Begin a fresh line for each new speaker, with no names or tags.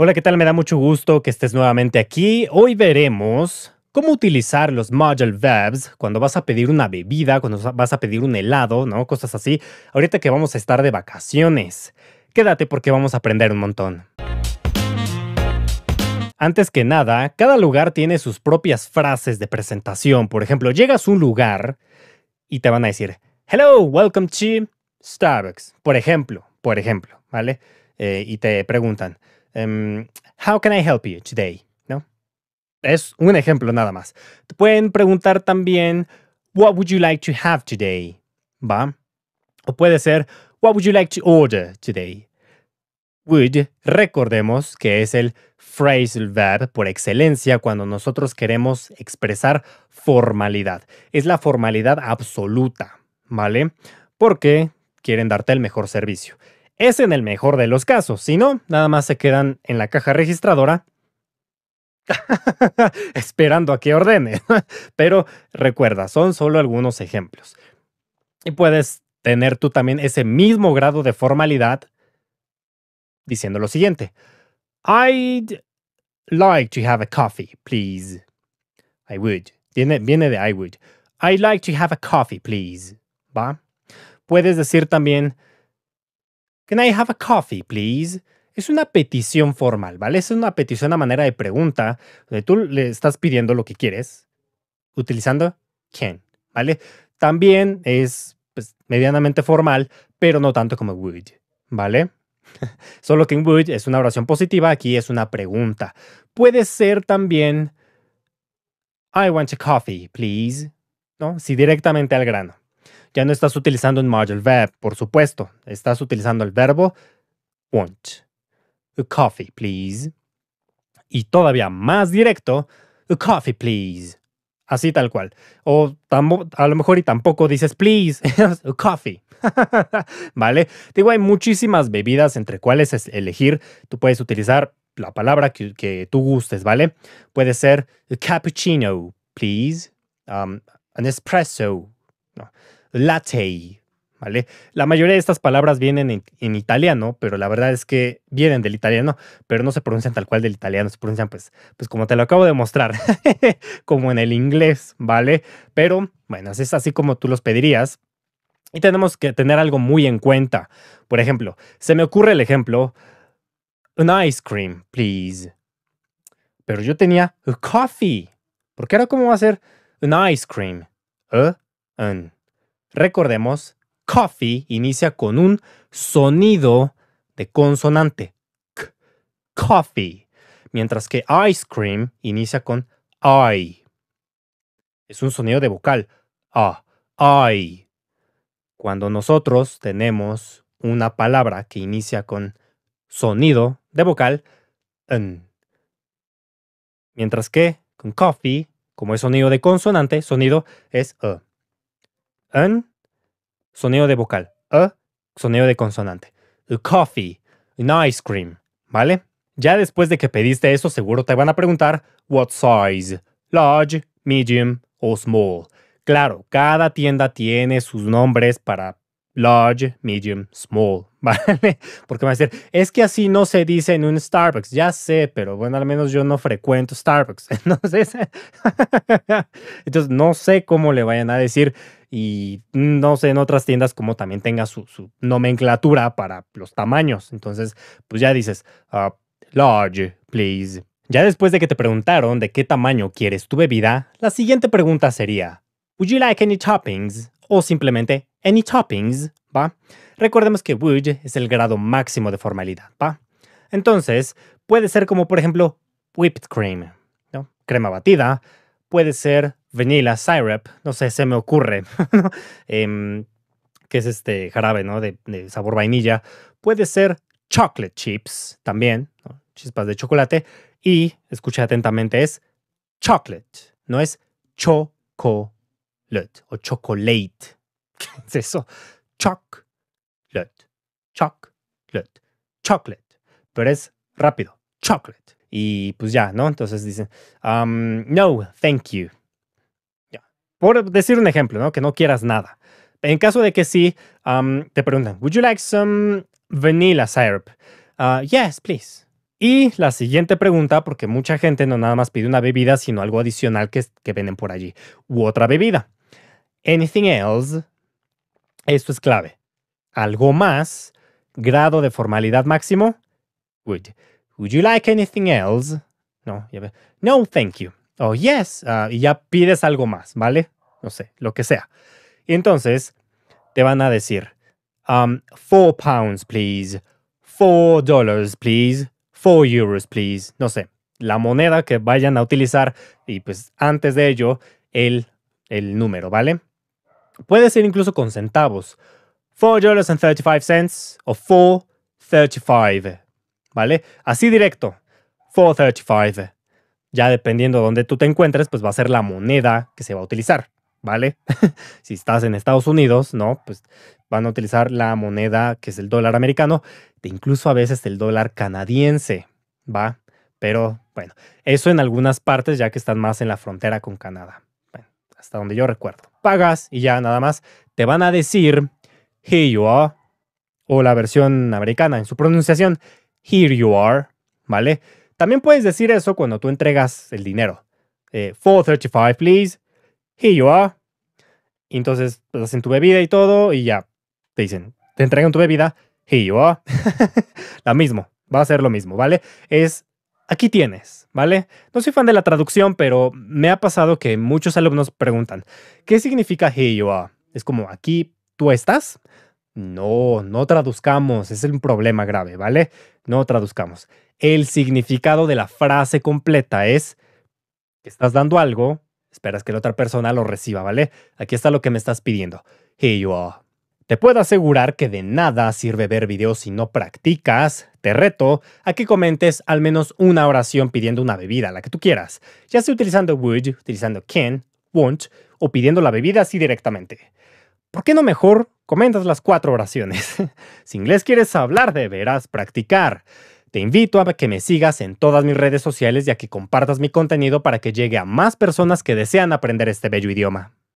Hola, ¿qué tal? Me da mucho gusto que estés nuevamente aquí. Hoy veremos cómo utilizar los module verbs cuando vas a pedir una bebida, cuando vas a pedir un helado, ¿no? Cosas así. Ahorita que vamos a estar de vacaciones. Quédate porque vamos a aprender un montón. Antes que nada, cada lugar tiene sus propias frases de presentación. Por ejemplo, llegas a un lugar y te van a decir, hello, welcome to Starbucks. Por ejemplo, por ejemplo, ¿vale? Eh, y te preguntan, um, How can I help you today? ¿No? Es un ejemplo nada más. Te pueden preguntar también, What would you like to have today? ¿Va? O puede ser, What would you like to order today? Would, recordemos que es el phrasal verb por excelencia cuando nosotros queremos expresar formalidad. Es la formalidad absoluta, ¿vale? Porque quieren darte el mejor servicio. Es en el mejor de los casos, si no, nada más se quedan en la caja registradora esperando a que ordene. Pero recuerda, son solo algunos ejemplos. Y puedes tener tú también ese mismo grado de formalidad diciendo lo siguiente. I'd like to have a coffee, please. I would. Viene, viene de I would. I'd like to have a coffee, please. ¿Va? Puedes decir también Can I have a coffee, please? Es una petición formal, ¿vale? Es una petición a manera de pregunta, donde tú le estás pidiendo lo que quieres utilizando can, ¿vale? También es pues, medianamente formal, pero no tanto como would, ¿vale? Solo que would es una oración positiva, aquí es una pregunta. Puede ser también I want a coffee, please, ¿no? Si directamente al grano ya no estás utilizando un modal verb, por supuesto. Estás utilizando el verbo want. A coffee, please. Y todavía más directo, a coffee, please. Así tal cual. O a lo mejor y tampoco dices please, coffee. ¿Vale? Digo, hay muchísimas bebidas entre cuales elegir. Tú puedes utilizar la palabra que, tú gustes, ¿vale? Puede ser cappuccino, please. Um, an espresso. No latte, ¿vale? La mayoría de estas palabras vienen en, italiano, pero la verdad es que vienen del italiano, pero no se pronuncian tal cual del italiano, se pronuncian pues, pues como te lo acabo de mostrar, como en el inglés, ¿vale? Pero bueno, es así como tú los pedirías. Y tenemos que tener algo muy en cuenta. Por ejemplo, se me ocurre el ejemplo, un ice cream, please. Pero yo tenía a coffee. Porque ahora cómo va a ser un ice cream. ¿Eh? un. Recordemos, coffee inicia con un sonido de consonante. K, coffee. Mientras que ice cream inicia con I. Es un sonido de vocal. A, I. Cuando nosotros tenemos una palabra que inicia con sonido de vocal, n. Mientras que con coffee, como es sonido de consonante, sonido es a. E. Un, sonido de vocal, a, sonido de consonante. A coffee, an ice cream, ¿vale? Ya después de que pediste eso, seguro te van a preguntar what size, large, medium o small. Claro, cada tienda tiene sus nombres para large, medium, small, ¿vale? Porque me va a decir, es que así no se dice en un Starbucks, ya sé, pero bueno, al menos yo no frecuento Starbucks, entonces, entonces no sé cómo le vayan a decir y no sé, en otras tiendas como también tenga su, nomenclatura para los tamaños. Entonces, pues ya dices, ah, large, please. Ya después de que te preguntaron de qué tamaño quieres tu bebida, la siguiente pregunta sería, ¿Would you like any toppings? O simplemente, ¿any toppings? ¿Va? Recordemos que would es el grado máximo de formalidad, ¿va? Entonces, puede ser como por ejemplo, whipped cream, ¿no? Crema batida, puede ser vanilla syrup, no sé, se me ocurre, em, que es este jarabe, ¿no? De, sabor vainilla. Puede ser chocolate chips también, chispas de chocolate. Y, escucha atentamente, es chocolate, no es chocolate o chocolate. ¿Qué es eso? Chocolate, chocolate, chocolate. Pero es rápido, chocolate. Y pues ya, ¿no? Entonces dicen, um, no, thank you por decir un ejemplo, ¿no? Que no quieras nada. En caso de que sí, te preguntan, ¿Would you like some vanilla syrup? Ah, yes, please. Y la siguiente pregunta, porque mucha gente no nada más pide una bebida, sino algo adicional que, que venden por allí, u otra bebida. Anything else, esto es clave. Algo más, grado de formalidad máximo, would. you like anything else? No, No, thank you oh, yes, ah, y ya pides algo más, ¿vale? No sé, lo que sea. Y entonces te van a decir, um, four pounds, please, four dollars, please, four euros, please, no sé, la moneda que vayan a utilizar y pues antes de ello el, el número, ¿vale? Puede ser incluso con centavos. Four dollars and 35 cents o four thirty-five, ¿vale? Así directo. 435. Ya dependiendo de dónde tú te encuentres, pues va a ser la moneda que se va a utilizar, ¿vale? si estás en Estados Unidos, ¿no? Pues van a utilizar la moneda que es el dólar americano, incluso a veces el dólar canadiense, ¿va? Pero bueno, eso en algunas partes ya que están más en la frontera con Canadá. hasta donde yo recuerdo. Pagas y ya nada más te van a decir here you are o la versión americana en su pronunciación here you are, ¿vale? También puedes decir eso cuando tú entregas el dinero. 435, eh, please. Here you are. entonces pues, hacen tu bebida y todo y ya. Te dicen, te entregan tu bebida. Here you are. La mismo. Va a ser lo mismo, ¿vale? Es aquí tienes, ¿vale? No soy fan de la traducción, pero me ha pasado que muchos alumnos preguntan, ¿qué significa here you are? Es como aquí tú estás. No, no traduzcamos, es un problema grave, ¿vale? No traduzcamos. El significado de la frase completa es que estás dando algo, esperas que la otra persona lo reciba, ¿vale? Aquí está lo que me estás pidiendo. Here you Te puedo asegurar que de nada sirve ver videos si no practicas. Te reto a que comentes al menos una oración pidiendo una bebida, la que tú quieras, ya sea utilizando would, utilizando can, won't o pidiendo la bebida así directamente. ¿Por qué no mejor comentas las cuatro oraciones. si inglés quieres hablar, deberás practicar. Te invito a que me sigas en todas mis redes sociales y a que compartas mi contenido para que llegue a más personas que desean aprender este bello idioma.